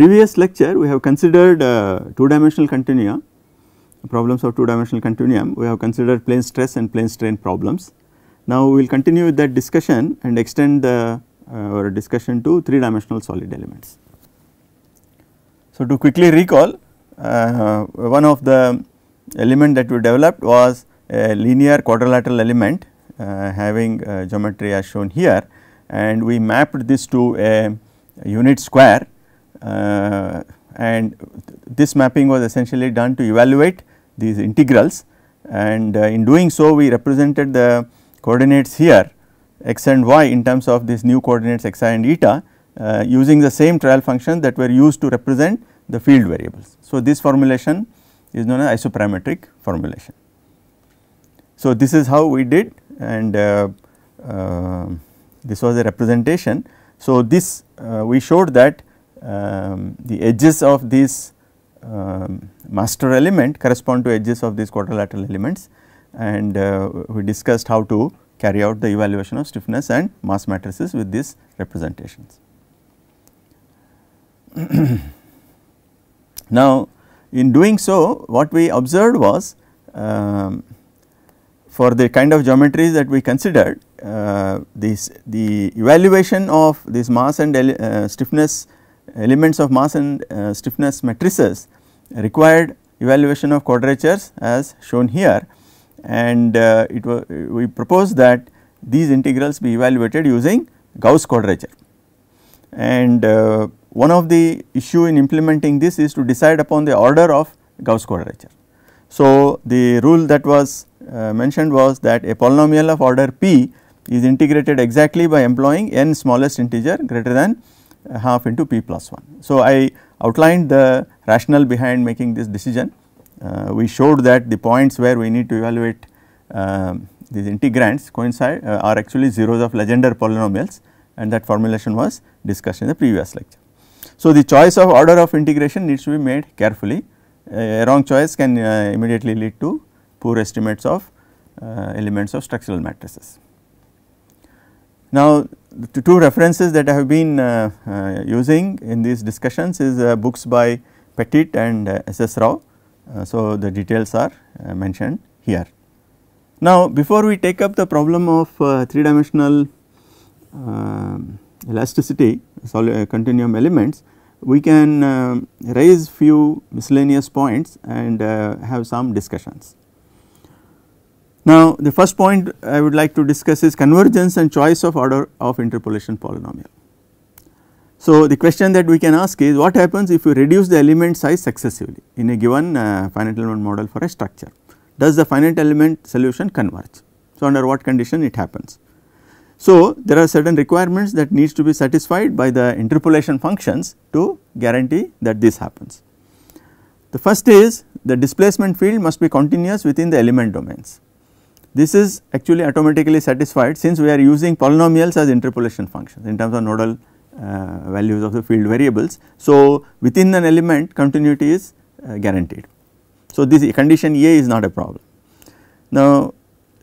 Previous lecture we have considered uh, two dimensional continua problems of two dimensional continuum we have considered plane stress and plane strain problems. Now we will continue with that discussion and extend the uh, our discussion to three dimensional solid elements. So to quickly recall uh, one of the element that we developed was a linear quadrilateral element uh, having uh, geometry as shown here and we mapped this to a unit square uh, and this mapping was essentially done to evaluate these integrals and uh, in doing so we represented the coordinates here x and y in terms of these new coordinates x i and eta uh, using the same trial function that were used to represent the field variables. So, this formulation is known as isoparametric formulation. So, this is how we did and uh, uh, this was a representation. So, this uh, we showed that um, the edges of these um, master element correspond to edges of these quadrilateral elements and uh, we discussed how to carry out the evaluation of stiffness and mass matrices with these representations. now in doing so what we observed was um, for the kind of geometries that we considered uh, this the evaluation of this mass and uh, stiffness elements of mass and uh, stiffness matrices required evaluation of quadratures as shown here and uh, it was we propose that these integrals be evaluated using Gauss quadrature and uh, one of the issue in implementing this is to decide upon the order of Gauss quadrature. So, the rule that was uh, mentioned was that a polynomial of order p is integrated exactly by employing n smallest integer greater than half into p plus 1. So, I outlined the rationale behind making this decision. Uh, we showed that the points where we need to evaluate uh, these integrands coincide uh, are actually zeros of Legendre polynomials and that formulation was discussed in the previous lecture. So, the choice of order of integration needs to be made carefully. A wrong choice can uh, immediately lead to poor estimates of uh, elements of structural matrices. Now the two references that I have been uh, uh, using in these discussions is uh, books by Petit and S.S. Uh, Rao. Uh, so the details are uh, mentioned here. Now before we take up the problem of 3 dimensional elasticity continuum elements we can raise few miscellaneous points and have some discussions. Now, the first point I would like to discuss is convergence and choice of order of interpolation polynomial. So, the question that we can ask is what happens if you reduce the element size successively in a given uh, finite element model for a structure? Does the finite element solution converge? So, under what condition it happens? So, there are certain requirements that needs to be satisfied by the interpolation functions to guarantee that this happens. The first is the displacement field must be continuous within the element domains. This is actually automatically satisfied since we are using polynomials as interpolation functions in terms of nodal uh, values of the field variables. So, within an element continuity is uh, guaranteed. So, this condition A is not a problem. Now,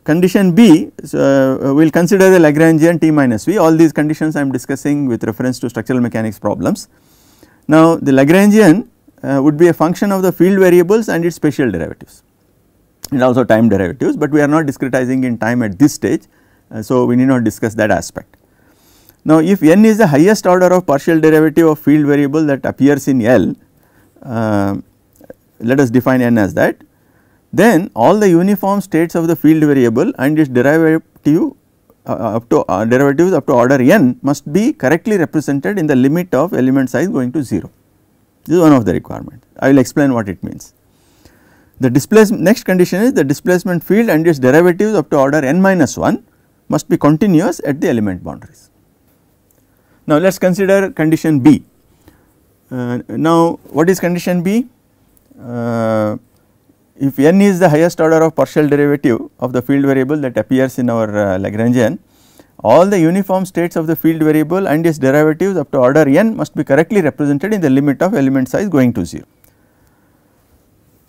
condition B so, uh, we will consider the Lagrangian T minus V all these conditions I am discussing with reference to structural mechanics problems. Now, the Lagrangian uh, would be a function of the field variables and its spatial derivatives and also time derivatives, but we are not discretizing in time at this stage. Uh, so, we need not discuss that aspect. Now, if n is the highest order of partial derivative of field variable that appears in L, uh, let us define n as that, then all the uniform states of the field variable and its derivative uh, up to uh, derivatives up to order n must be correctly represented in the limit of element size going to 0. This is one of the requirements. I will explain what it means. The displacement next condition is the displacement field and its derivatives up to order n minus 1 must be continuous at the element boundaries. Now, let us consider condition B. Uh, now, what is condition B? Uh, if n is the highest order of partial derivative of the field variable that appears in our uh, Lagrangian, all the uniform states of the field variable and its derivatives up to order n must be correctly represented in the limit of element size going to 0.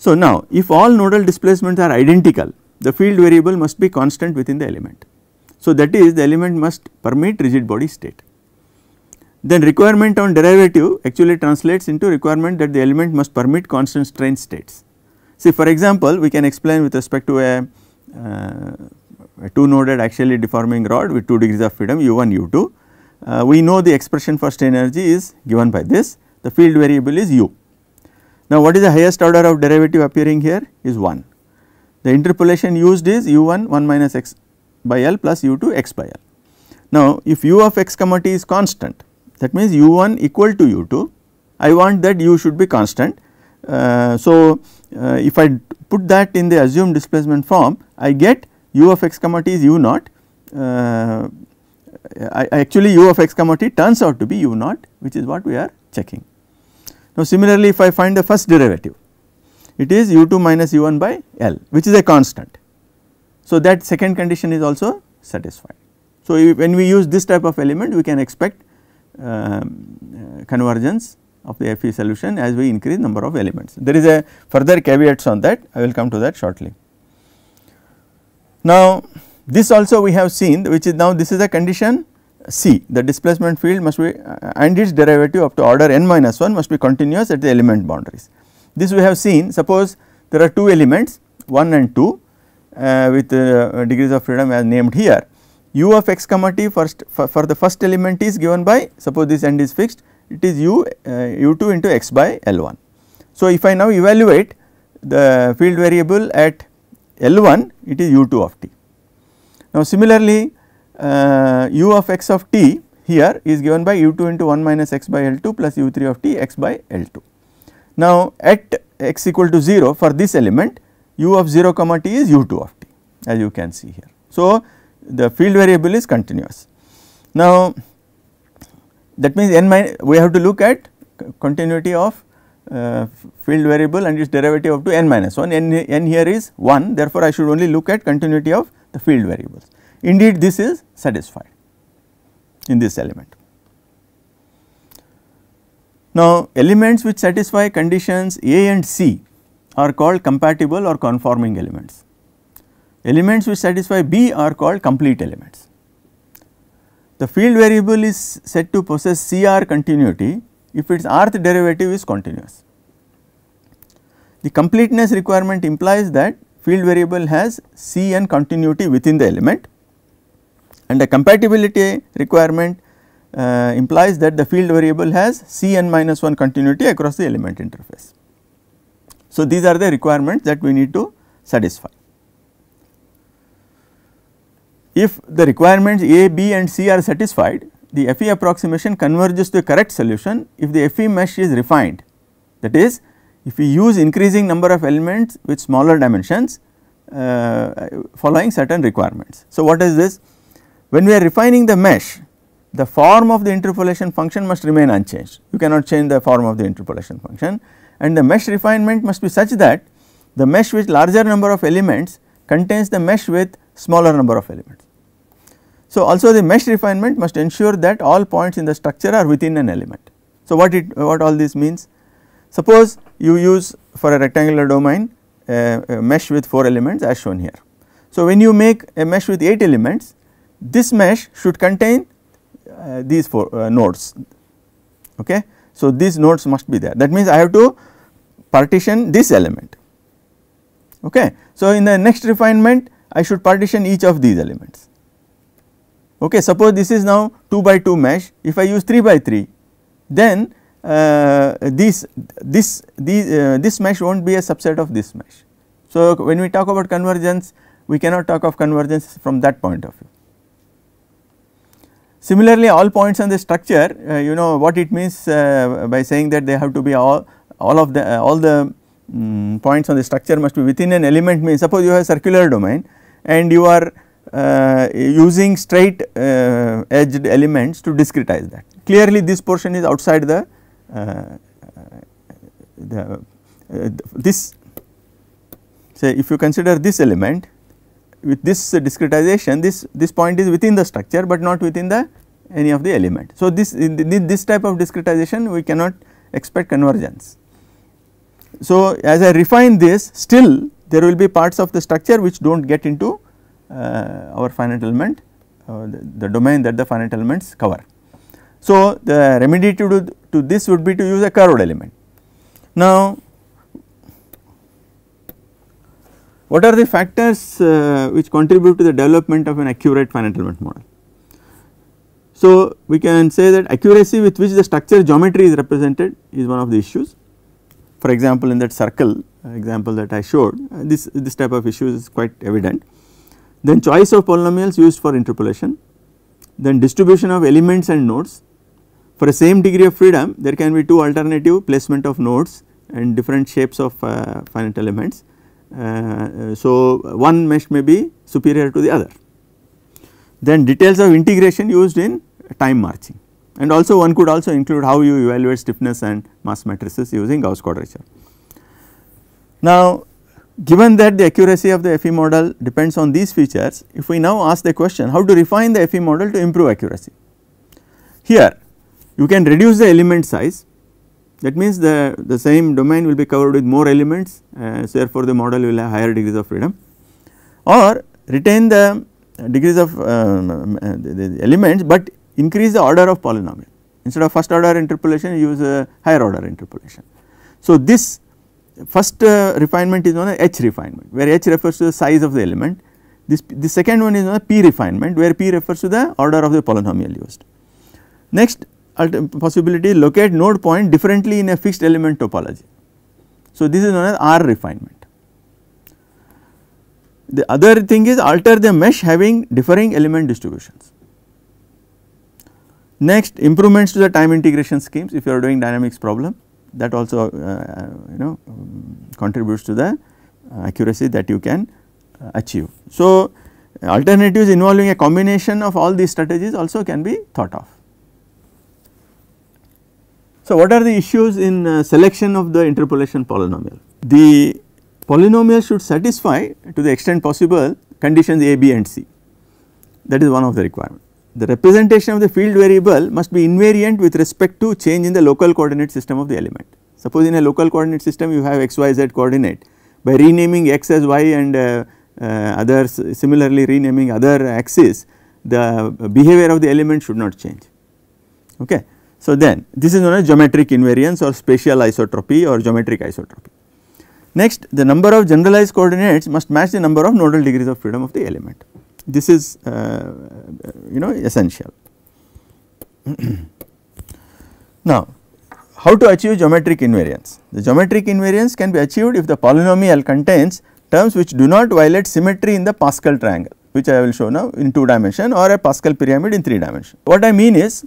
So, now if all nodal displacements are identical the field variable must be constant within the element. So, that is the element must permit rigid body state. Then requirement on derivative actually translates into requirement that the element must permit constant strain states. See for example, we can explain with respect to a, uh, a 2 noded axially deforming rod with 2 degrees of freedom u1 u2. Uh, we know the expression for strain energy is given by this the field variable is u now, what is the highest order of derivative appearing here is 1. The interpolation used is u1 1 minus x by L plus u2 x by L. Now, if u of x comma t is constant that means u1 equal to u2 I want that u should be constant. Uh, so, uh, if I put that in the assumed displacement form I get u of x comma t is u naught uh, I, actually u of x comma t turns out to be u naught which is what we are checking. Now similarly if I find the first derivative it is u2 minus u1 by L which is a constant. So that second condition is also satisfied. So if, when we use this type of element we can expect um, uh, convergence of the FE solution as we increase number of elements. There is a further caveats on that I will come to that shortly. Now this also we have seen which is now this is a condition C the displacement field must be uh, and its derivative up to order n minus 1 must be continuous at the element boundaries. This we have seen suppose there are two elements 1 and 2 uh, with uh, degrees of freedom as named here. u of x comma t first for, for, the first element is given by suppose this end is fixed it is u uh, u2 into x by L1. So, if I now evaluate the field variable at L1 it is u2 of t. Now, similarly u of x of t here is given by u2 into 1 minus x by L2 plus u3 of t x by L2. Now, at x equal to 0 for this element u of 0 comma t is u2 of t as you can see here. So, the field variable is continuous. Now, that means n minus we have to look at continuity of uh, field variable and its derivative up to n minus 1 n, n here is 1 therefore, I should only look at continuity of the field variables. Indeed, this is satisfied in this element. Now, elements which satisfy conditions A and C are called compatible or conforming elements. Elements which satisfy B are called complete elements. The field variable is said to possess CR continuity if its rth derivative is continuous. The completeness requirement implies that field variable has C and continuity within the element and the compatibility requirement uh, implies that the field variable has Cn minus 1 continuity across the element interface. So, these are the requirements that we need to satisfy. If the requirements A, B and C are satisfied, the FE approximation converges to a correct solution if the FE mesh is refined. That is, if we use increasing number of elements with smaller dimensions uh, following certain requirements. So, what is this? When we are refining the mesh, the form of the interpolation function must remain unchanged. You cannot change the form of the interpolation function and the mesh refinement must be such that the mesh with larger number of elements contains the mesh with smaller number of elements. So, also the mesh refinement must ensure that all points in the structure are within an element. So, what it what all this means? Suppose you use for a rectangular domain a, a mesh with 4 elements as shown here. So, when you make a mesh with 8 elements this mesh should contain uh, these four uh, nodes. Okay. So, these nodes must be there that means I have to partition this element. Okay. So, in the next refinement I should partition each of these elements. Okay. Suppose this is now 2 by 2 mesh if I use 3 by 3 then uh, this this these, uh, this mesh will not be a subset of this mesh. So, when we talk about convergence we cannot talk of convergence from that point of view. Similarly, all points on the structure uh, you know what it means uh, by saying that they have to be all all of the uh, all the um, points on the structure must be within an element means suppose you have circular domain and you are uh, using straight uh, edged elements to discretize that. Clearly, this portion is outside the, uh, the this say if you consider this element with this discretization this, this point is within the structure but not within the any of the element. So, this, this type of discretization we cannot expect convergence. So, as I refine this still there will be parts of the structure which do not get into uh, our finite element uh, the, the, domain that the finite elements cover. So, the remedy to do to this would be to use a curved element. Now, What are the factors uh, which contribute to the development of an accurate finite element model? So, we can say that accuracy with which the structure geometry is represented is one of the issues. For example, in that circle uh, example that I showed uh, this, this type of issue is quite evident. Then choice of polynomials used for interpolation, then distribution of elements and nodes. For a same degree of freedom there can be two alternative placement of nodes and different shapes of uh, finite elements uh, so, one mesh may be superior to the other. Then details of integration used in time marching and also one could also include how you evaluate stiffness and mass matrices using Gauss quadrature. Now given that the accuracy of the FE model depends on these features if we now ask the question how to refine the FE model to improve accuracy. Here you can reduce the element size that means the, the same domain will be covered with more elements uh, so therefore the model will have higher degrees of freedom or retain the degrees of um, um, uh, the, the elements but increase the order of polynomial instead of first order interpolation use a higher order interpolation. So this first uh, refinement is known as H refinement where H refers to the size of the element this the second one is known as P refinement where P refers to the order of the polynomial used. Next possibility locate node point differently in a fixed element topology. So, this is known as R refinement. The other thing is alter the mesh having differing element distributions. Next improvements to the time integration schemes if you are doing dynamics problem that also uh, you know contributes to the uh, accuracy that you can uh, achieve. So, alternatives involving a combination of all these strategies also can be thought of. So, what are the issues in uh, selection of the interpolation polynomial? The polynomial should satisfy to the extent possible conditions A, B and C that is one of the requirement. The representation of the field variable must be invariant with respect to change in the local coordinate system of the element. Suppose in a local coordinate system you have x, y, z coordinate by renaming x as y and uh, uh, others similarly renaming other axis the behavior of the element should not change. Okay. So, then this is known as geometric invariance or spatial isotropy or geometric isotropy. Next the number of generalized coordinates must match the number of nodal degrees of freedom of the element. This is uh, uh you know essential. now how to achieve geometric invariance? The geometric invariance can be achieved if the polynomial contains terms which do not violate symmetry in the Pascal triangle which I will show now in 2 dimension or a Pascal pyramid in 3 dimension. What I mean is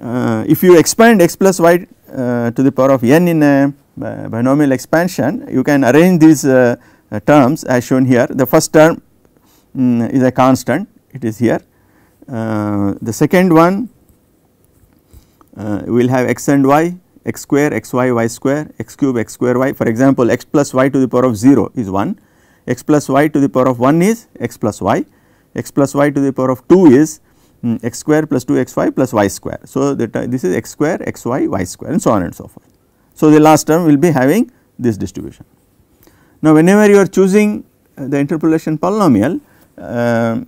uh, if you expand x plus y uh, to the power of n in a uh, binomial expansion you can arrange these uh, uh, terms as shown here the first term um, is a constant it is here uh, the second one we will have x and y x square x y y square x cube x square y for example x plus y to the power of 0 is 1 x plus y to the power of 1 is x plus y x plus y to the power of 2 is um, x square plus 2xy plus y square. So, this is x square, xy, y square and so on and so forth. So, the last term will be having this distribution. Now, whenever you are choosing uh, the interpolation polynomial, uh,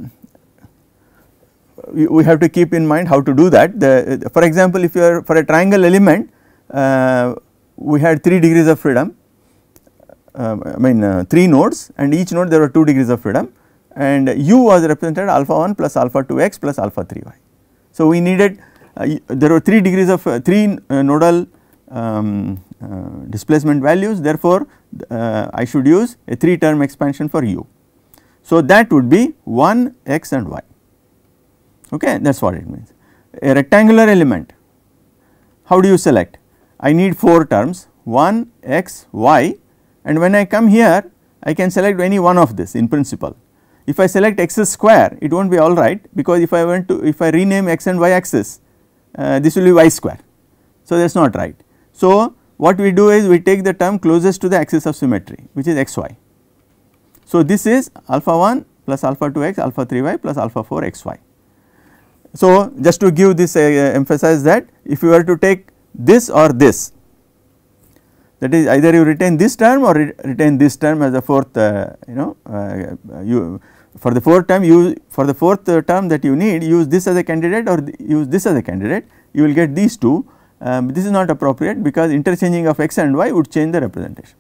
we have to keep in mind how to do that. The, for example, if you are for a triangle element, uh, we had 3 degrees of freedom, uh, I mean uh, 3 nodes and each node there were 2 degrees of freedom and u was represented alpha 1 plus alpha 2 x plus alpha 3 y. So, we needed uh, there were 3 degrees of uh, 3 uh, nodal um, uh, displacement values therefore, uh, I should use a 3 term expansion for u. So, that would be 1 x and y okay that is what it means. A rectangular element how do you select? I need 4 terms 1 x y and when I come here I can select any one of this in principle if I select x square it will not be alright because if I went to if I rename x and y axis uh, this will be y square. So, that is not right. So, what we do is we take the term closest to the axis of symmetry which is x y. So, this is alpha 1 plus alpha 2 x alpha 3 y plus alpha 4 x y. So, just to give this uh, emphasize that if you were to take this or this that is either you retain this term or re retain this term as a fourth uh, you know uh, you for the fourth term, you for the fourth uh, term that you need use this as a candidate or use this as a candidate you will get these two um, this is not appropriate because interchanging of x and y would change the representation.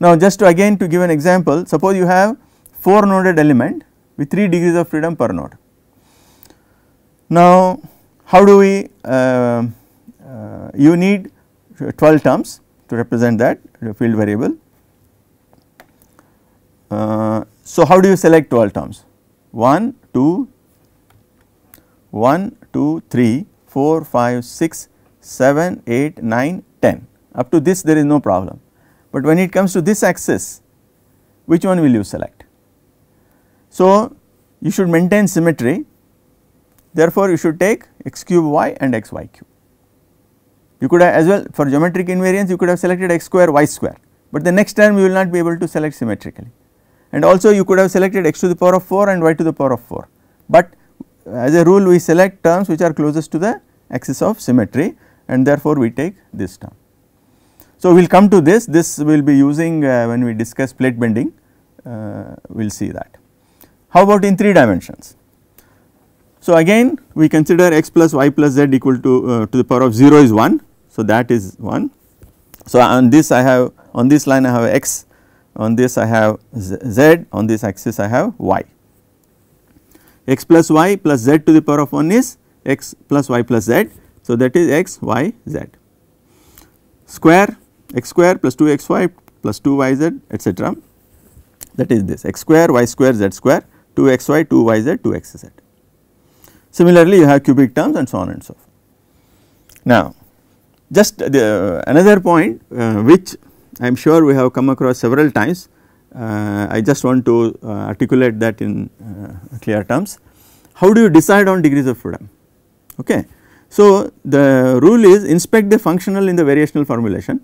Now just to again to give an example suppose you have 4 noded element with 3 degrees of freedom per node. Now how do we uh, uh, you need 12 terms to represent that field variable uh, so, how do you select 12 terms? 1, 2, 1, 2, 3, 4, 5, 6, 7, 8, 9, 10. Up to this there is no problem. But when it comes to this axis, which one will you select? So, you should maintain symmetry. Therefore, you should take x cube y and x y cube. You could have as well for geometric invariance, you could have selected x square y square, but the next term you will not be able to select symmetrically and also you could have selected x to the power of 4 and y to the power of 4, but uh, as a rule we select terms which are closest to the axis of symmetry and therefore we take this term. So, we will come to this, this we will be using uh, when we discuss plate bending, uh, we will see that. How about in 3 dimensions? So, again we consider x plus y plus z equal to uh, to the power of 0 is 1. So, that is 1. So, on this I have on this line I have x on this I have z, on this axis I have y. x plus y plus z to the power of 1 is x plus y plus z. So, that is x, y, z square x square plus 2 xy plus 2 yz etc. That is this x square, y square, z square 2 xy, 2 yz, 2 xz. Similarly, you have cubic terms and so on and so forth. Now, just the, uh, another point uh, which I am sure we have come across several times. Uh, I just want to uh, articulate that in uh, clear terms. How do you decide on degrees of freedom? Okay. So, the rule is inspect the functional in the variational formulation,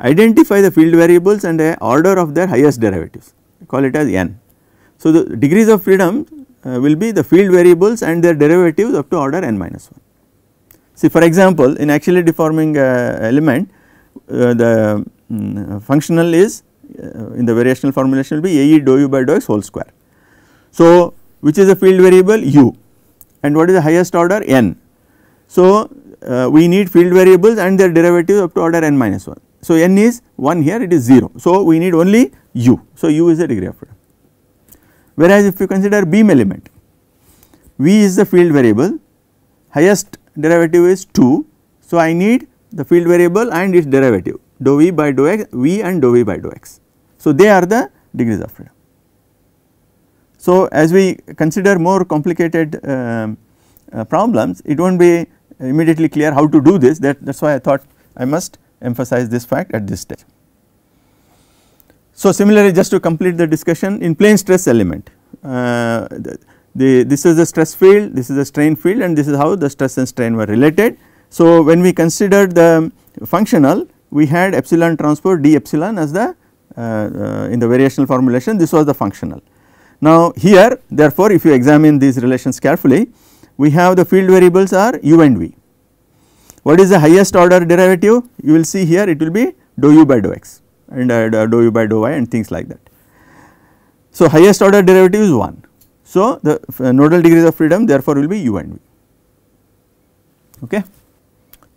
identify the field variables and the order of their highest derivatives, call it as n. So, the degrees of freedom uh, will be the field variables and their derivatives up to order n minus 1. See for example, in actually deforming uh, element, uh, the um, functional is uh, in the variational formulation will be Ae dou u by dou x whole square. So, which is the field variable u and what is the highest order n. So, uh, we need field variables and their derivatives up to order n minus 1. So, n is 1 here it is 0. So, we need only u. So, u is the degree of freedom. Whereas, if you consider beam element v is the field variable highest derivative is 2. So, I need the field variable and its derivative dou v by dou x v and dou v by dou x. So, they are the degrees of freedom. So, as we consider more complicated uh, uh, problems it will not be immediately clear how to do this that is why I thought I must emphasize this fact at this stage. So, similarly just to complete the discussion in plane stress element uh, the, the, this is the stress field this is the strain field and this is how the stress and strain were related. So, when we consider the functional we had epsilon transpose d epsilon as the uh, uh, in the variational formulation this was the functional. Now here therefore if you examine these relations carefully we have the field variables are u and v. What is the highest order derivative you will see here it will be dou u by dou x and uh, dou u by dou y and things like that. So highest order derivative is 1. So the uh, nodal degrees of freedom therefore will be u and v okay.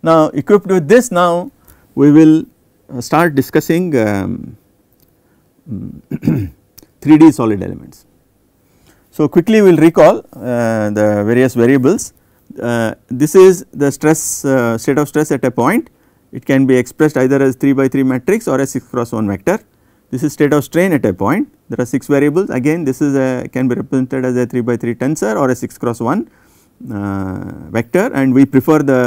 Now equipped with this now we will uh, start discussing um, 3D solid elements. So, quickly we will recall uh, the various variables. Uh, this is the stress uh, state of stress at a point it can be expressed either as 3 by 3 matrix or a 6 cross 1 vector. This is state of strain at a point there are 6 variables again this is a can be represented as a 3 by 3 tensor or a 6 cross 1 uh, vector and we prefer the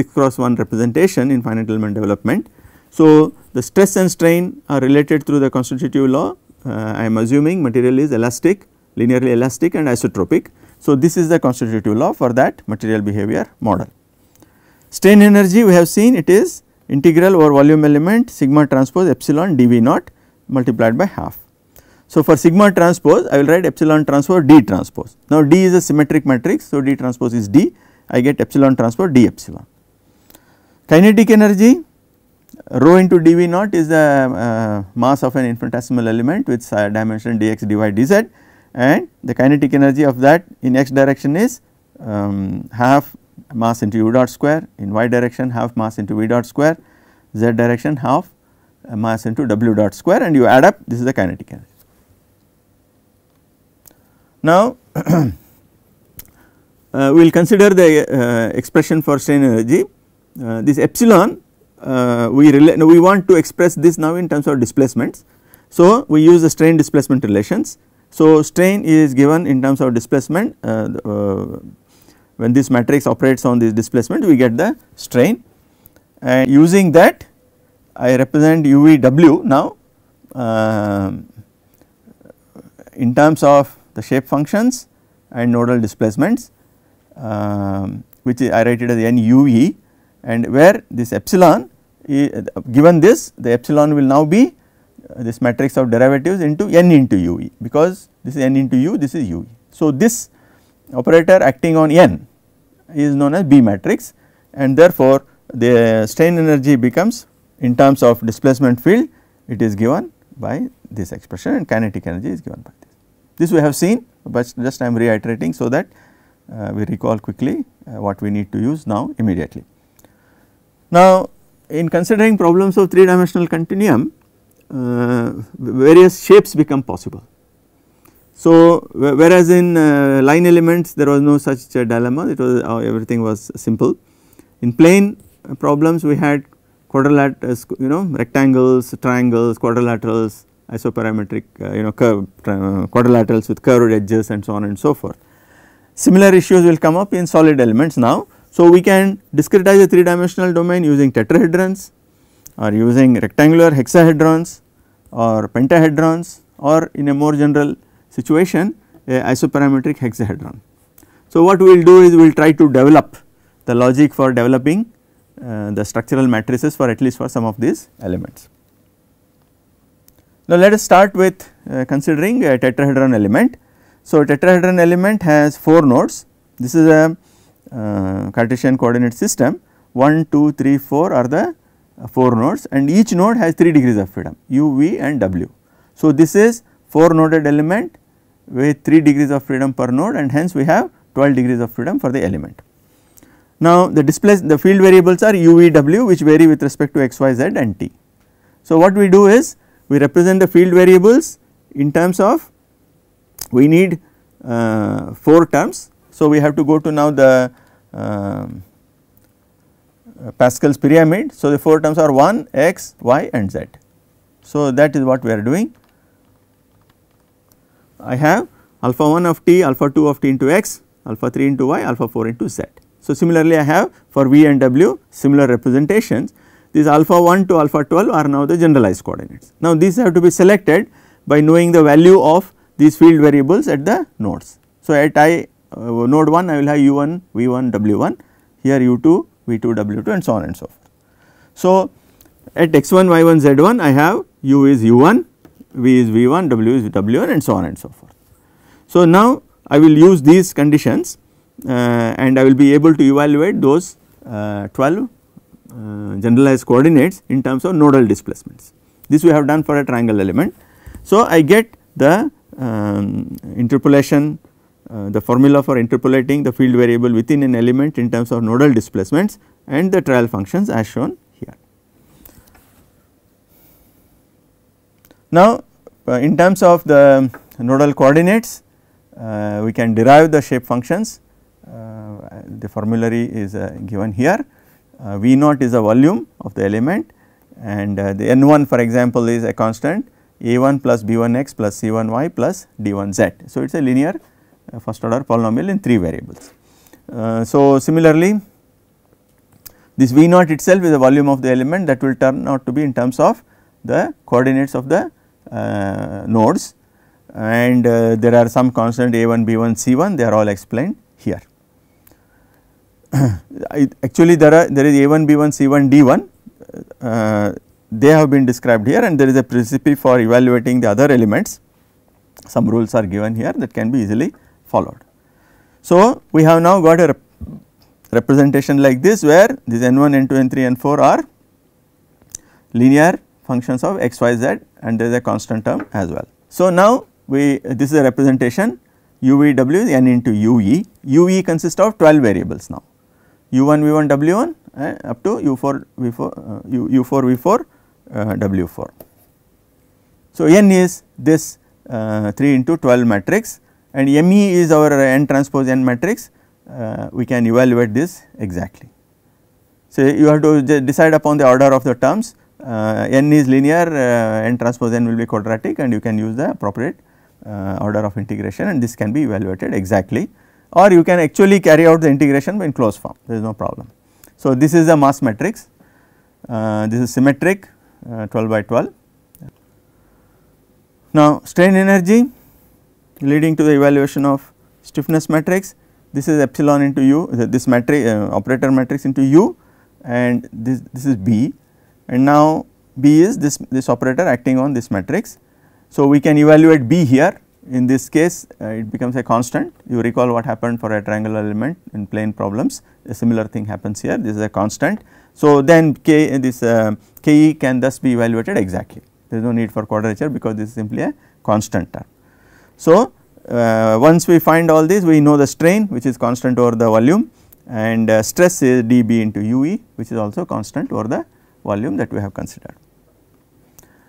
6 cross 1 representation in finite element development. So, the stress and strain are related through the constitutive law uh, I am assuming material is elastic, linearly elastic and isotropic. So, this is the constitutive law for that material behavior model. Strain energy we have seen it is integral over volume element sigma transpose epsilon dV naught multiplied by half. So, for sigma transpose I will write epsilon transpose D transpose. Now, D is a symmetric matrix. So, D transpose is D I get epsilon transpose D epsilon. Kinetic energy rho into dV naught is the uh, mass of an infinitesimal element with uh, dimension dx dy dz and the kinetic energy of that in x direction is um, half mass into u dot square, in y direction half mass into v dot square, z direction half uh, mass into w dot square and you add up this is the kinetic energy. Now uh, we will consider the uh, expression for strain energy uh, this epsilon uh, we now we want to express this now in terms of displacements. So, we use the strain displacement relations. So, strain is given in terms of displacement uh, when this matrix operates on this displacement we get the strain and using that I represent UVW now uh, in terms of the shape functions and nodal displacements uh, which I write it as NUE and where this epsilon given this the epsilon will now be uh, this matrix of derivatives into n into u because this is n into u this is u. So, this operator acting on n is known as B matrix and therefore, the strain energy becomes in terms of displacement field it is given by this expression and kinetic energy is given by this. This we have seen but just I am reiterating so that uh, we recall quickly uh, what we need to use now immediately. Now, in considering problems of 3 dimensional continuum uh, various shapes become possible. So, whereas in uh, line elements there was no such dilemma it was uh, everything was simple. In plane uh, problems we had quadrilaterals uh, you know rectangles, triangles, quadrilaterals, isoparametric uh, you know curve, quadrilaterals with curved edges and so on and so forth. Similar issues will come up in solid elements now so, we can discretize a 3 dimensional domain using tetrahedrons or using rectangular hexahedrons or pentahedrons or in a more general situation a isoparametric hexahedron. So, what we will do is we will try to develop the logic for developing uh, the structural matrices for at least for some of these elements. Now, let us start with uh, considering a tetrahedron element. So, tetrahedron element has 4 nodes. This is a uh, Cartesian coordinate system 1, 2, 3, 4 are the 4 nodes and each node has 3 degrees of freedom u, v and w. So, this is 4 noded element with 3 degrees of freedom per node and hence we have 12 degrees of freedom for the element. Now, the displace the field variables are u, v, w which vary with respect to x, y, z and t. So, what we do is we represent the field variables in terms of we need uh, 4 terms. So, we have to go to now the um, Pascal's pyramid. So, the 4 terms are 1, x, y and z. So, that is what we are doing. I have alpha 1 of t, alpha 2 of t into x, alpha 3 into y, alpha 4 into z. So, similarly I have for v and w similar representations. These alpha 1 to alpha 12 are now the generalized coordinates. Now, these have to be selected by knowing the value of these field variables at the nodes. So, at i uh, node 1 I will have u1 v1 w1 here u2 v2 w2 and so on and so forth. So, at x1 y1 z1 I have u is u1 v is v1 w is w1 and so on and so forth. So, now I will use these conditions uh, and I will be able to evaluate those uh, 12 uh, generalized coordinates in terms of nodal displacements. This we have done for a triangle element. So, I get the um, interpolation uh, the formula for interpolating the field variable within an element in terms of nodal displacements and the trial functions as shown here. Now, uh, in terms of the nodal coordinates, uh, we can derive the shape functions. Uh, the formulary is uh, given here. v naught is a volume of the element and the n1 for example is a constant a1 plus b1x plus c1y plus d1z. So, it is a linear uh, first order polynomial in 3 variables. Uh, so, similarly this V naught itself is the volume of the element that will turn out to be in terms of the coordinates of the uh, nodes and uh, there are some constant A1, B1, C1 they are all explained here. actually there are there is A1, B1, C1, D1 they have been described here and there is a principle for evaluating the other elements some rules are given here that can be easily followed. So, we have now got a rep representation like this where these n1, n2, n3, n4 are linear functions of x, y, z and there is a constant term as well. So, now we this is a representation UVW n into UE, UE consists of 12 variables now U1, V1, W1 up to U4, V4, uh, U, U4, V4, uh, W4. So, n is this uh, 3 into 12 matrix and ME is our n transpose n matrix uh, we can evaluate this exactly. So, you have to decide upon the order of the terms uh, n is linear uh, n transpose n will be quadratic and you can use the appropriate uh, order of integration and this can be evaluated exactly or you can actually carry out the integration in closed form there is no problem. So, this is the mass matrix uh, this is symmetric 12 by 12. Now, strain energy leading to the evaluation of stiffness matrix. This is epsilon into u, this matrix uh, operator matrix into u and this, this is B and now B is this, this operator acting on this matrix. So, we can evaluate B here in this case uh, it becomes a constant you recall what happened for a triangular element in plane problems a similar thing happens here this is a constant. So, then K this uh, Ke can thus be evaluated exactly there is no need for quadrature because this is simply a constant term. So, uh, once we find all these we know the strain which is constant over the volume and uh, stress is dB into ue which is also constant over the volume that we have considered.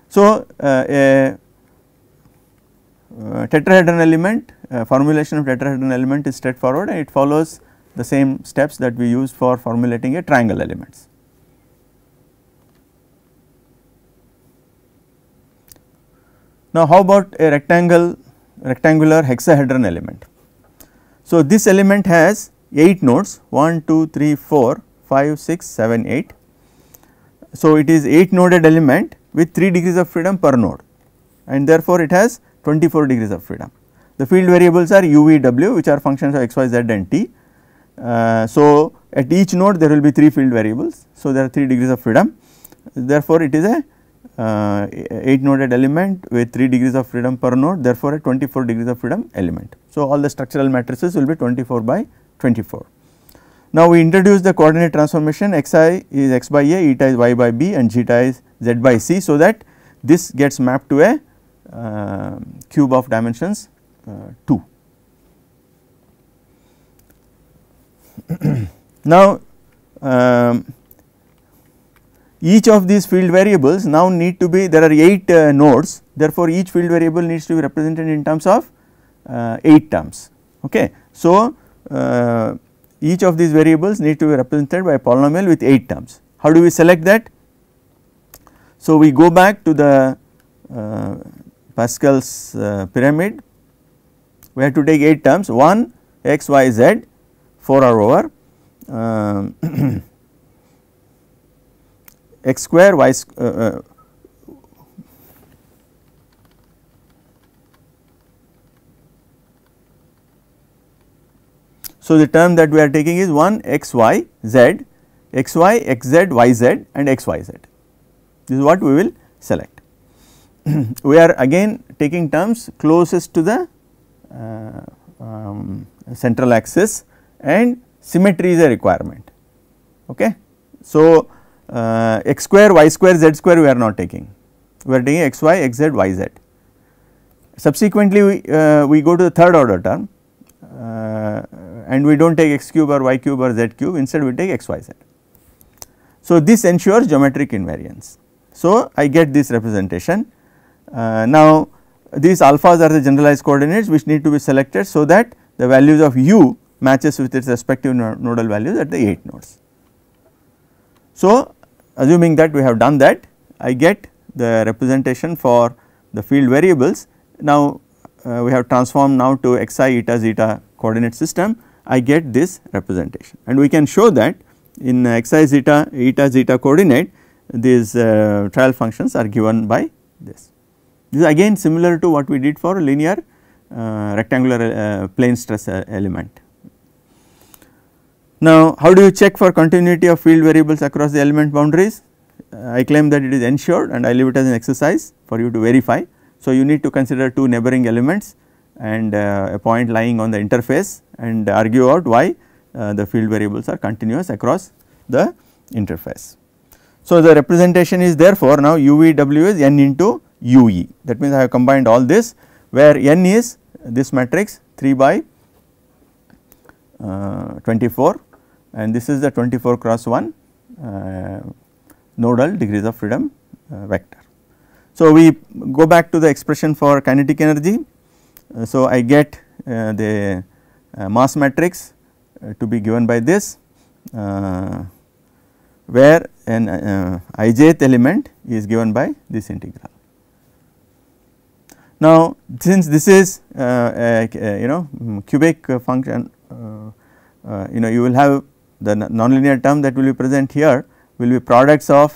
So, uh, a uh, tetrahedron element uh, formulation of tetrahedron element is straightforward and it follows the same steps that we use for formulating a triangle elements. Now, how about a rectangle rectangular hexahedron element. So, this element has 8 nodes 1, 2, 3, 4, 5, 6, 7, 8. So, it is 8 noded element with 3 degrees of freedom per node and therefore, it has 24 degrees of freedom. The field variables are u, v, w which are functions of x, y, z and t. Uh, so, at each node there will be 3 field variables. So, there are 3 degrees of freedom therefore, it is a uh, 8 noded element with 3 degrees of freedom per node therefore a 24 degrees of freedom element. So, all the structural matrices will be 24 by 24. Now, we introduce the coordinate transformation xi is x by a, eta is y by b and zeta is z by c. So, that this gets mapped to a uh, cube of dimensions uh, 2. now, um, each of these field variables now need to be there are 8 uh, nodes therefore each field variable needs to be represented in terms of uh, 8 terms okay. So uh, each of these variables need to be represented by a polynomial with 8 terms. How do we select that? So we go back to the uh, Pascal's uh, pyramid we have to take 8 terms 1 x y z 4 are over um, x square y uh, uh, So, the term that we are taking is 1 x y z x y x z y z and x y z this is what we will select. we are again taking terms closest to the uh, um, central axis and symmetry is a requirement. Okay. So, uh, x square, y square, z square we are not taking, we are taking x y, x z, y z. Subsequently, we, uh, we go to the third order term uh, and we do not take x cube or y cube or z cube, instead we take x, y, z. So, this ensures geometric invariance. So, I get this representation. Uh, now, these alphas are the generalized coordinates which need to be selected so that the values of u matches with its respective nodal values at the 8 nodes. So, assuming that we have done that I get the representation for the field variables. Now uh, we have transformed now to xi eta zeta coordinate system I get this representation and we can show that in xi zeta eta zeta coordinate these uh, trial functions are given by this. This is again similar to what we did for linear uh, rectangular uh, plane stress uh, element. Now, how do you check for continuity of field variables across the element boundaries? Uh, I claim that it is ensured and I leave it as an exercise for you to verify. So, you need to consider two neighboring elements and uh, a point lying on the interface and argue out why uh, the field variables are continuous across the interface. So, the representation is therefore now UVW is n into UE that means I have combined all this where n is this matrix 3 by uh, 24 and this is the 24 cross 1 uh, nodal degrees of freedom uh, vector. So, we go back to the expression for kinetic energy. so, I get the mass matrix to be given by this where an uh, ijth element is given by this integral. Now, since this is uh, a, a, you know mm, cubic function uh, you know you will have the nonlinear term that will be present here will be products of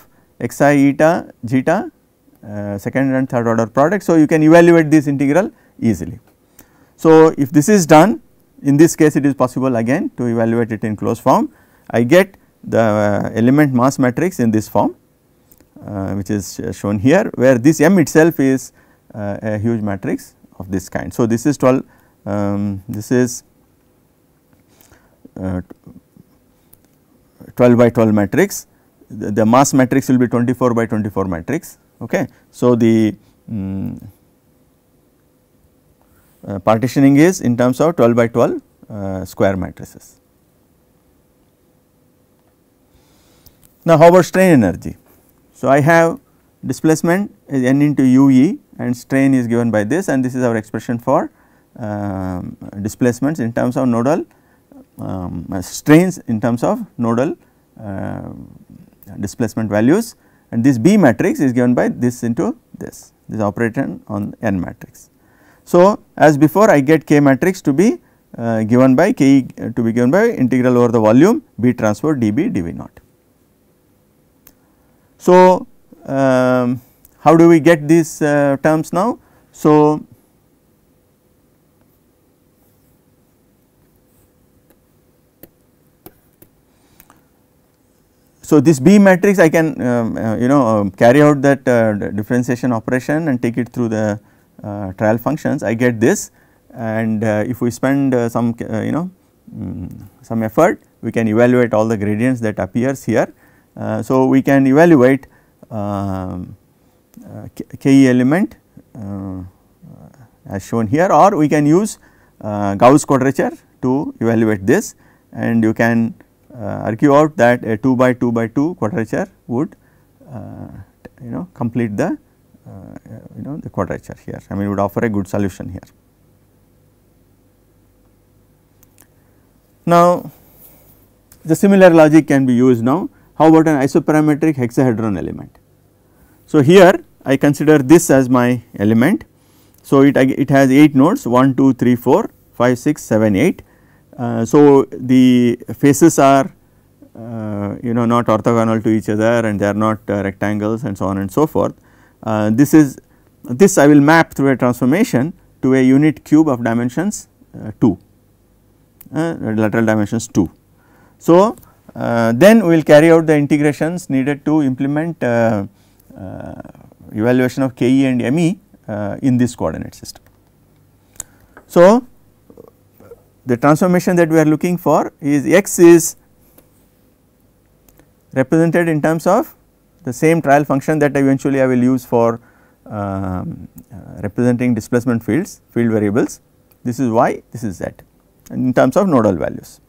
xi eta zeta uh, second and third order products. So, you can evaluate this integral easily. So, if this is done in this case it is possible again to evaluate it in closed form. I get the uh, element mass matrix in this form uh, which is uh, shown here where this M itself is uh, a huge matrix of this kind. So, this is 12 um, this is uh, 12 by 12 matrix, the, the, mass matrix will be 24 by 24 matrix. Okay. So, the um, uh, partitioning is in terms of 12 by 12 uh, square matrices. Now, how about strain energy? So, I have displacement is n into u e and strain is given by this and this is our expression for uh, displacements in terms of nodal um, uh, strains in terms of nodal uh, displacement values and this B matrix is given by this into this, this operator on N matrix. So, as before I get K matrix to be uh, given by K to be given by integral over the volume B transpose dB dV naught. So, um, how do we get these uh, terms now? So, So, this B matrix I can um, uh, you know um, carry out that uh, differentiation operation and take it through the uh, trial functions I get this and uh, if we spend uh, some uh, you know um, some effort we can evaluate all the gradients that appears here. so, we can evaluate um, KE element as shown here or we can use Gauss quadrature to evaluate this and you can uh, argue out that a uh, 2 by 2 by 2 quadrature would uh, you know complete the you know the quadrature here I mean would offer a good solution here. Now the similar logic can be used now how about an isoparametric hexahedron element. So here I consider this as my element so it, it has 8 nodes 1 2 3 4 5 6 7 8 uh, so, the faces are uh, you know not orthogonal to each other and they are not uh, rectangles and so on and so forth. Uh, this is this I will map through a transformation to a unit cube of dimensions uh, 2 uh, lateral dimensions 2. So, then we will carry out the integrations needed to implement evaluation of KE and ME in this coordinate system. So, the transformation that we are looking for is x is represented in terms of the same trial function that eventually I will use for um, uh, representing displacement fields field variables this is y this is z in terms of nodal values.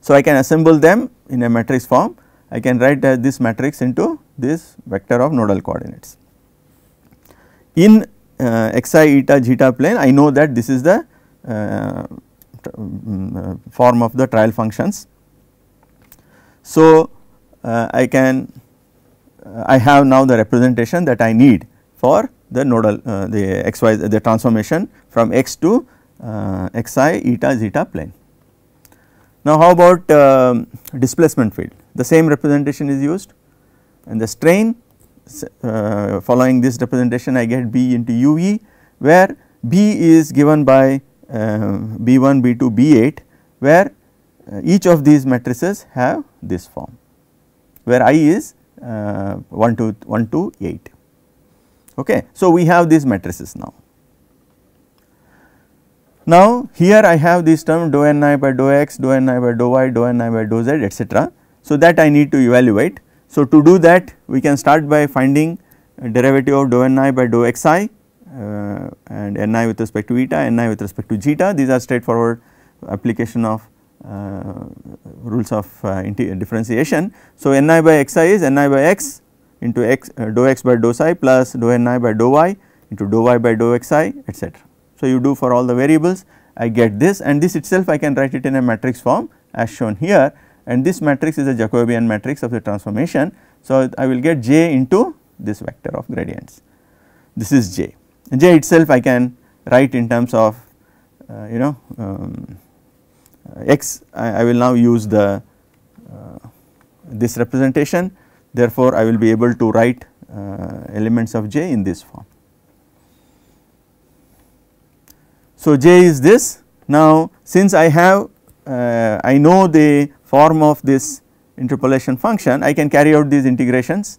So, I can assemble them in a matrix form I can write this matrix into this vector of nodal coordinates. In uh, xi eta zeta plane I know that this is the uh, Mm, uh, form of the trial functions. So, uh, I can uh, I have now the representation that I need for the nodal uh, the xy the transformation from x to uh, xi eta zeta plane. Now how about uh, displacement field the same representation is used and the strain following this representation I get B into ue where B is given by B1, B2, B8 where uh, each of these matrices have this form where I is uh, 1 to 1 to 8 okay. So we have these matrices now. Now here I have this term dou ni by dou x, dou ni by dou y, dou ni by dou z etc. So that I need to evaluate. So to do that we can start by finding derivative of dou ni by dou xi uh, and ni with respect to eta, ni with respect to zeta. These are straightforward application of uh, rules of uh, differentiation. So, ni by xi is ni by x into x uh, dou x by dou psi plus dou ni by dou y into dou y by dou xi etc. So, you do for all the variables I get this and this itself I can write it in a matrix form as shown here and this matrix is a Jacobian matrix of the transformation. So, I will get j into this vector of gradients this is j j itself I can write in terms of uh, you know um, uh, x I, I will now use the uh, this representation therefore I will be able to write uh, elements of j in this form. So j is this now since I have uh, I know the form of this interpolation function I can carry out these integrations.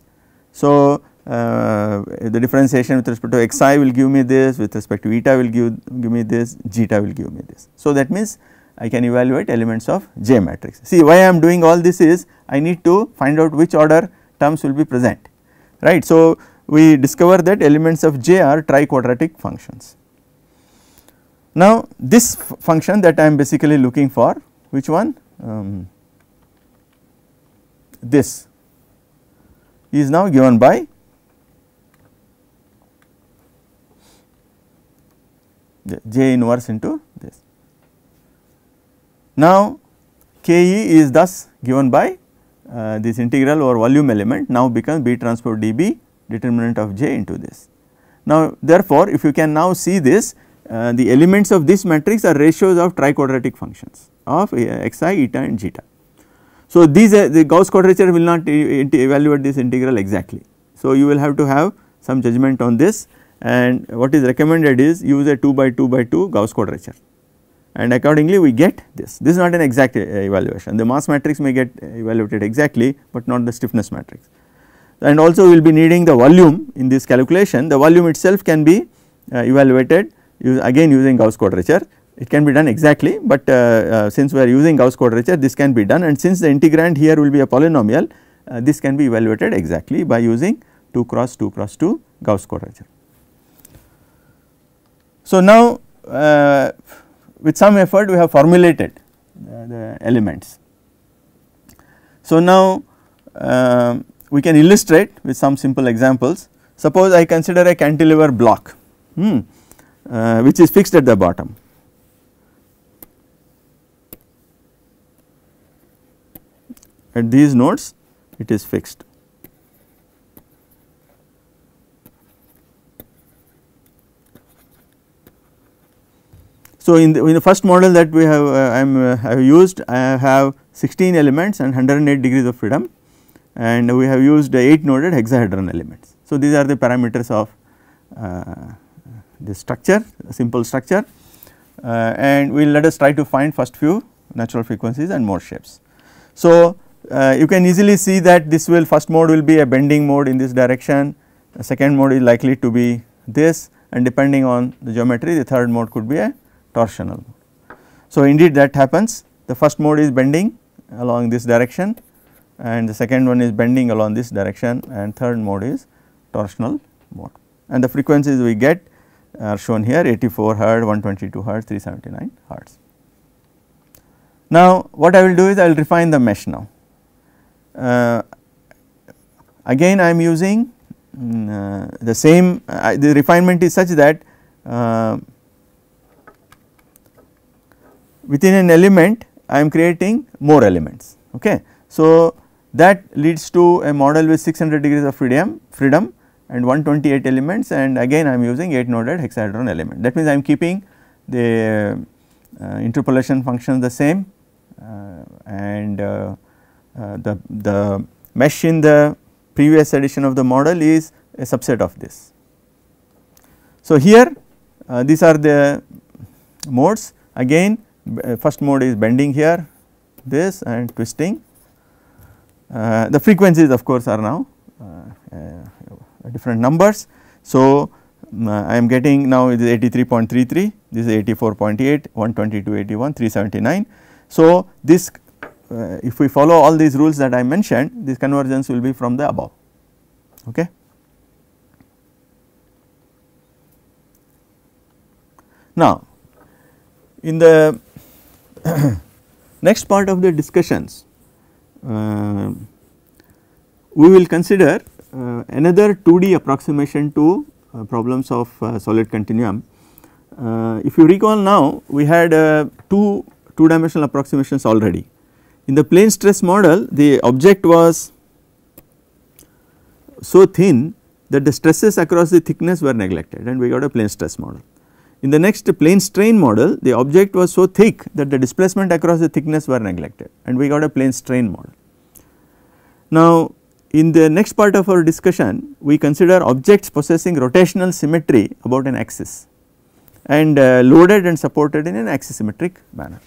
So uh, the differentiation with respect to xi will give me this, with respect to eta will give, give me this, zeta will give me this. So, that means I can evaluate elements of J matrix. See why I am doing all this is I need to find out which order terms will be present, right. So, we discover that elements of J are triquadratic functions. Now, this function that I am basically looking for which one? Um, this is now given by J inverse into this. Now, Ke is thus given by uh, this integral or volume element now becomes B transpose dB determinant of J into this. Now, therefore, if you can now see this uh, the elements of this matrix are ratios of triquadratic functions of uh, xi, eta and zeta. So, these uh, the Gauss quadrature will not evaluate this integral exactly. So, you will have to have some judgment on this and what is recommended is use a 2 by 2 by 2 Gauss quadrature and accordingly we get this. This is not an exact uh, evaluation the mass matrix may get uh, evaluated exactly but not the stiffness matrix and also we will be needing the volume in this calculation the volume itself can be uh, evaluated again using Gauss quadrature it can be done exactly but uh, uh, since we are using Gauss quadrature this can be done and since the integrand here will be a polynomial uh, this can be evaluated exactly by using 2 cross 2 cross 2 Gauss quadrature. So, now uh, with some effort we have formulated the, the elements. So, now uh, we can illustrate with some simple examples. Suppose I consider a cantilever block hmm, uh, which is fixed at the bottom. At these nodes it is fixed. So, in the, in the first model that we have uh, I am uh, have used I have 16 elements and 108 degrees of freedom and we have used 8 noded hexahedron elements. So, these are the parameters of uh, the structure simple structure uh, and we will let us try to find first few natural frequencies and more shapes. So, uh, you can easily see that this will first mode will be a bending mode in this direction the second mode is likely to be this and depending on the geometry the third mode could be a torsional. So indeed that happens the first mode is bending along this direction and the second one is bending along this direction and third mode is torsional mode and the frequencies we get are shown here 84 hertz, 122 hertz, 379 hertz. Now what I will do is I will refine the mesh now. Uh, again I am using mm, uh, the same uh, the refinement is such that uh, within an element I am creating more elements. Okay. So, that leads to a model with 600 degrees of freedom, freedom and 128 elements and again I am using 8 noded hexadron element. That means I am keeping the uh, interpolation function the same uh, and uh, uh, the, the mesh in the previous edition of the model is a subset of this. So, here uh, these are the modes again uh, first mode is bending here this and twisting. Uh, the frequencies of course are now uh, uh different numbers. So, uh, I am getting now it is 83.33, this is 84.8, 122, 81, 379. So, this uh, if we follow all these rules that I mentioned, this convergence will be from the above. Okay. Now, in the Next part of the discussions, uh, we will consider uh, another 2D approximation to uh, problems of uh, solid continuum. Uh, if you recall now, we had uh, two two dimensional approximations already. In the plane stress model, the object was so thin that the stresses across the thickness were neglected and we got a plane stress model. In the next plane strain model, the object was so thick that the displacement across the thickness were neglected and we got a plane strain model. Now, in the next part of our discussion, we consider objects possessing rotational symmetry about an axis and uh, loaded and supported in an axisymmetric manner.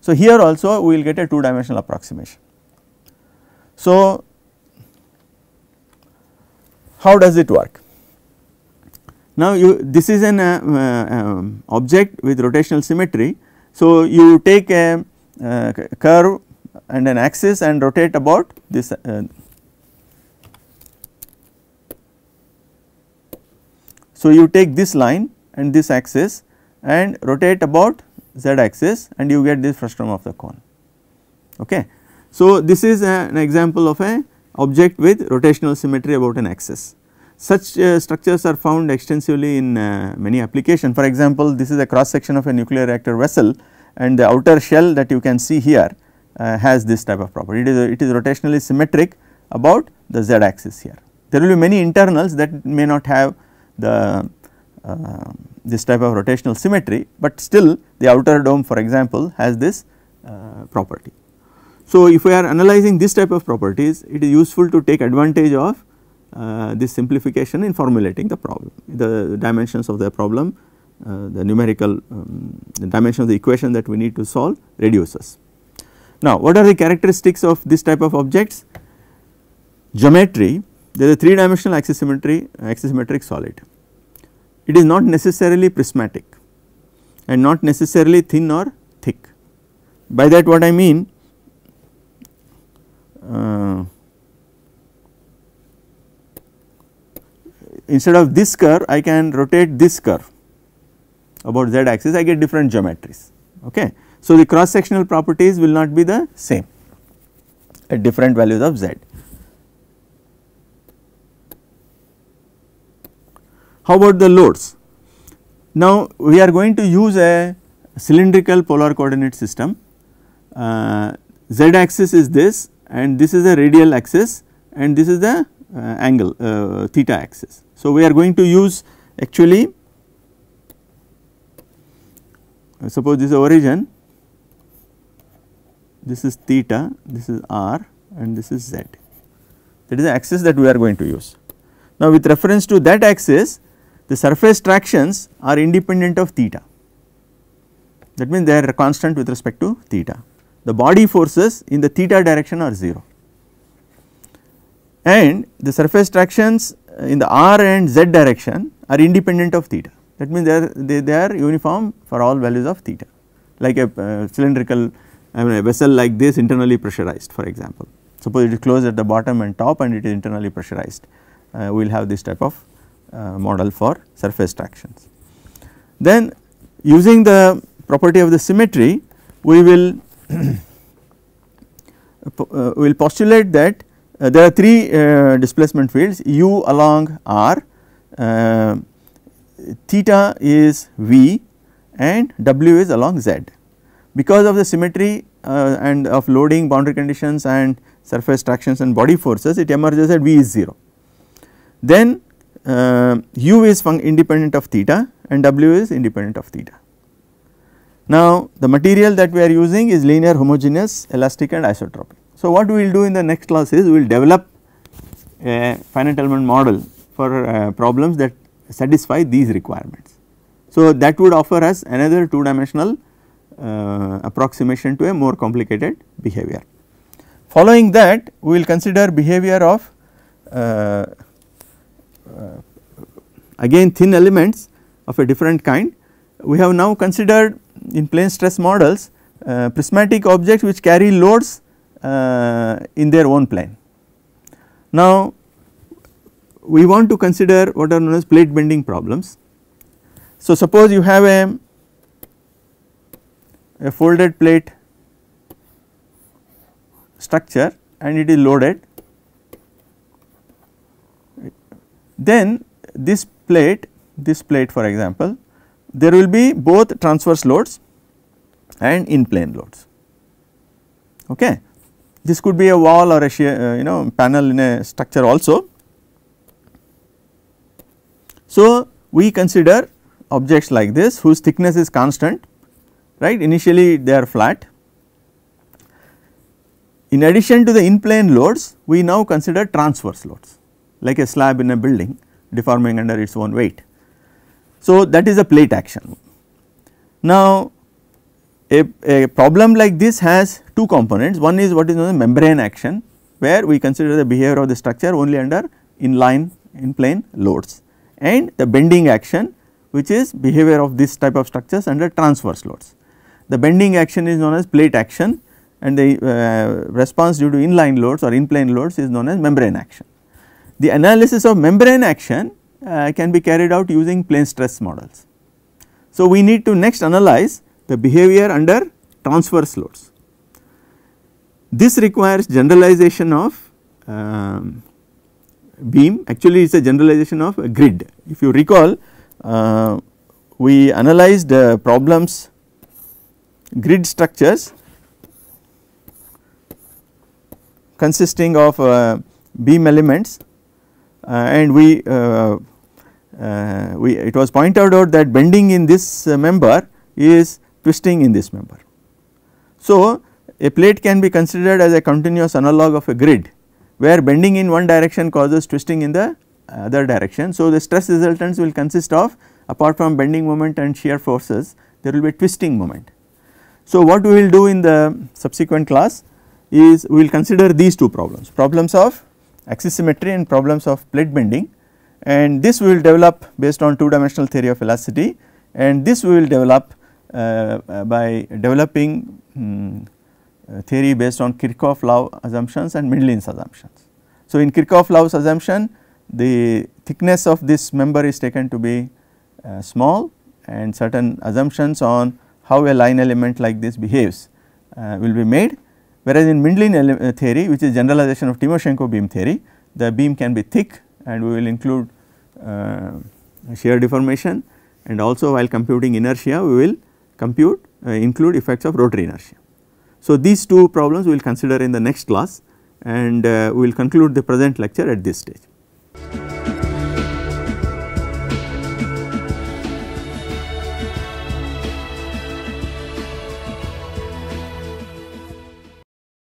So, here also we will get a two dimensional approximation. So, how does it work? Now, you this is an uh, uh, um, object with rotational symmetry. So, you take a uh, curve and an axis and rotate about this uh, So, you take this line and this axis and rotate about z axis and you get this frustum of the cone. Okay. So, this is a, an example of a object with rotational symmetry about an axis. Such uh, structures are found extensively in uh, many applications. For example, this is a cross section of a nuclear reactor vessel and the outer shell that you can see here uh, has this type of property. It is, it is rotationally symmetric about the z axis here. There will be many internals that may not have the uh, this type of rotational symmetry, but still the outer dome for example has this uh, property. So, if we are analyzing this type of properties, it is useful to take advantage of uh, this simplification in formulating the problem, the dimensions of the problem, uh, the numerical um, the dimension of the equation that we need to solve reduces. Now, what are the characteristics of this type of objects? Geometry, there is a 3 dimensional axisymmetry, axisymmetric solid. It is not necessarily prismatic and not necessarily thin or thick. By that what I mean, uh, instead of this curve I can rotate this curve about z axis I get different geometries okay. So the cross sectional properties will not be the same at different values of z. How about the loads? Now we are going to use a cylindrical polar coordinate system uh, z axis is this and this is the radial axis and this is the uh, angle uh, theta axis so, we are going to use actually suppose this is origin, this is theta, this is r and this is z that is the axis that we are going to use. Now, with reference to that axis the surface tractions are independent of theta that means they are constant with respect to theta. The body forces in the theta direction are 0 and the surface tractions in the r and z direction are independent of theta that means they are, they, they are uniform for all values of theta like a uh, cylindrical I mean a vessel like this internally pressurized for example. Suppose it is closed at the bottom and top and it is internally pressurized uh, we will have this type of uh, model for surface tractions. Then using the property of the symmetry we will uh, uh, will postulate that uh, there are three uh, displacement fields u along r, uh, theta is v and w is along z. Because of the symmetry uh, and of loading boundary conditions and surface tractions and body forces it emerges that v is 0. Then uh, u is independent of theta and w is independent of theta. Now the material that we are using is linear homogeneous elastic and isotropic. So, what we will do in the next class is we will develop a finite element model for uh, problems that satisfy these requirements. So, that would offer us another two dimensional uh, approximation to a more complicated behavior. Following that we will consider behavior of uh, uh again thin elements of a different kind. We have now considered in plane stress models uh, prismatic objects which carry loads uh, in their own plane. Now, we want to consider what are known as plate bending problems. So, suppose you have a, a folded plate structure and it is loaded then this plate this plate for example there will be both transverse loads and in plane loads okay this could be a wall or a uh, you know panel in a structure also. So, we consider objects like this whose thickness is constant right initially they are flat. In addition to the in plane loads we now consider transverse loads like a slab in a building deforming under its own weight. So, that is a plate action. Now, a, a problem like this has two components one is what is known as membrane action where we consider the behavior of the structure only under inline in plane loads and the bending action which is behavior of this type of structures under transverse loads. The bending action is known as plate action and the uh, response due to inline loads or in plane loads is known as membrane action. The analysis of membrane action uh, can be carried out using plane stress models. So, we need to next analyze the behavior under transverse loads. This requires generalization of um, beam actually it is a generalization of a grid. If you recall uh, we analyzed uh, problems grid structures consisting of uh, beam elements uh, and we, uh, uh, we it was pointed out that bending in this member is twisting in this member. So, a plate can be considered as a continuous analog of a grid where bending in one direction causes twisting in the other direction. So, the stress resultants will consist of apart from bending moment and shear forces there will be twisting moment. So, what we will do in the subsequent class is we will consider these two problems problems of axisymmetry and problems of plate bending and this we will develop based on two dimensional theory of elasticity and this we will develop uh, uh, by developing um, theory based on Kirchhoff law assumptions and Mendeley's assumptions. So, in Kirchhoff law's assumption the thickness of this member is taken to be uh, small and certain assumptions on how a line element like this behaves uh, will be made. Whereas, in Mendeley theory which is generalization of Timoshenko beam theory the beam can be thick and we will include uh, shear deformation and also while computing inertia we will compute uh, include effects of rotary inertia. So, these two problems we will consider in the next class and uh, we will conclude the present lecture at this stage.